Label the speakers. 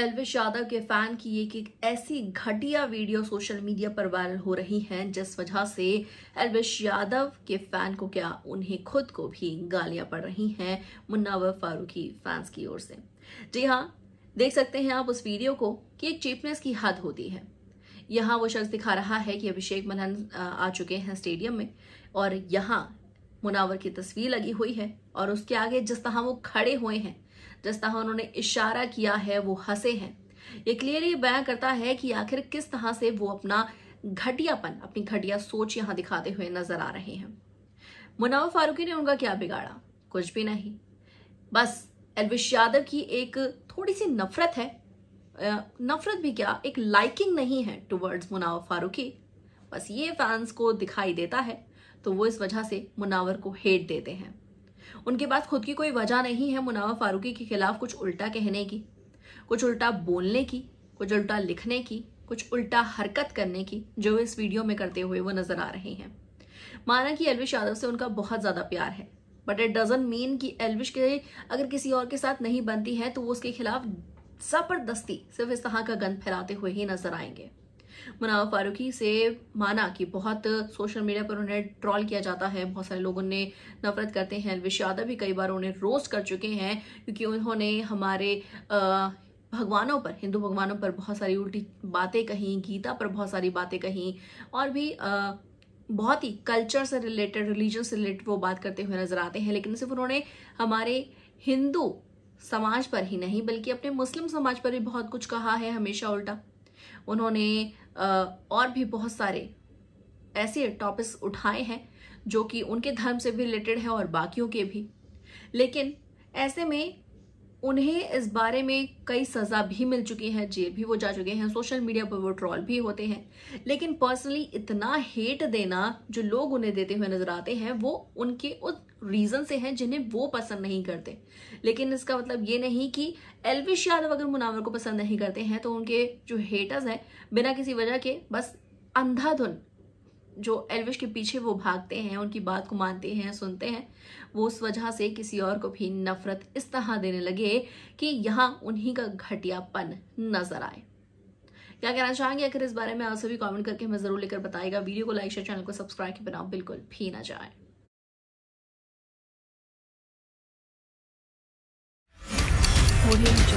Speaker 1: एलविश यादव के फैन की एक एक ऐसी घटिया वीडियो सोशल मीडिया पर वायरल हो रही है जिस वजह से एलविश यादव के फैन को क्या उन्हें खुद को भी गालियां पड़ रही हैं मुन्नावर फारूकी फैंस की ओर से जी हाँ देख सकते हैं आप उस वीडियो को कि एक चीपनेस की हद होती है यहाँ वो शख्स दिखा रहा है कि अभिषेक मनन आ चुके हैं स्टेडियम में और यहाँ मुनावर की तस्वीर लगी हुई है और उसके आगे जिस तरह वो खड़े हुए हैं जिस तरह उन्होंने इशारा किया है वो हंसे हैं ये क्लियरली बयां करता है कि आखिर किस तरह से वो अपना घटियापन अपनी घटिया सोच यहां दिखाते हुए नजर आ रहे हैं मुनावा फारूकी ने उनका क्या बिगाड़ा कुछ भी नहीं बस एलविश यादव की एक थोड़ी सी नफरत है नफरत भी क्या एक लाइकिंग नहीं है टुवर्ड्स मुनावर फारूकी बस ये फैंस को दिखाई देता है तो वो इस वजह से मुनावर को हेट देते हैं उनके पास खुद की कोई वजह नहीं है मुनावा फारूकी के खिलाफ कुछ उल्टा कहने की कुछ उल्टा बोलने की कुछ उल्टा लिखने की कुछ उल्टा हरकत करने की जो इस वीडियो में करते हुए वो नजर आ रहे हैं माना कि एलविश यादव से उनका बहुत ज्यादा प्यार है बट इट डजेंट मीन कि एलविश के अगर किसी और के साथ नहीं बनती है तो वो उसके खिलाफ जबरदस्ती सिर्फ इस तरह का गंद फैलाते हुए ही नजर आएंगे मुनावा फारूकी से माना कि बहुत सोशल मीडिया पर उन्हें ट्रॉल किया जाता है बहुत सारे लोग उन्हें नफरत करते हैं अलविश यादव भी कई बार उन्हें रोस्ट कर चुके हैं क्योंकि उन्होंने हमारे भगवानों पर हिंदू भगवानों पर बहुत सारी उल्टी बातें कहीं गीता पर बहुत सारी बातें कहीं और भी आ, बहुत ही कल्चर से रिलेटेड रिलीजन से रिलेटेड वो बात करते हुए नजर आते हैं लेकिन सिर्फ उन्होंने हमारे हिंदू समाज पर ही नहीं बल्कि अपने मुस्लिम समाज पर भी बहुत कुछ कहा है हमेशा उल्टा उन्होंने और भी बहुत सारे ऐसे टॉपिक्स उठाए हैं जो कि उनके धर्म से भी रिलेटेड है और बाकियों के भी लेकिन ऐसे में उन्हें इस बारे में कई सज़ा भी मिल चुकी है जेल भी वो जा चुके हैं सोशल मीडिया पर वो ट्रॉल भी होते हैं लेकिन पर्सनली इतना हेट देना जो लोग उन्हें देते हुए नजर आते हैं वो उनके उस रीज़न से है जिन्हें वो पसंद नहीं करते लेकिन इसका मतलब ये नहीं कि एलविश यादव अगर मुनावर को पसंद नहीं करते हैं तो उनके जो हेटर्स हैं बिना किसी वजह के बस अंधाधुन जो एल्विश के पीछे वो भागते हैं उनकी बात को मानते हैं सुनते हैं वो उस वजह से किसी और को भी नफरत इस तरह देने लगे कि यहाँ उन्हीं का घटियापन नजर आए क्या कहना चाहेंगे अगर इस बारे में आप सभी कमेंट करके हमें जरूर लेकर बताएगा वीडियो को लाइक शेयर चैनल को सब्सक्राइब के बिना बिल्कुल भी ना जाए audio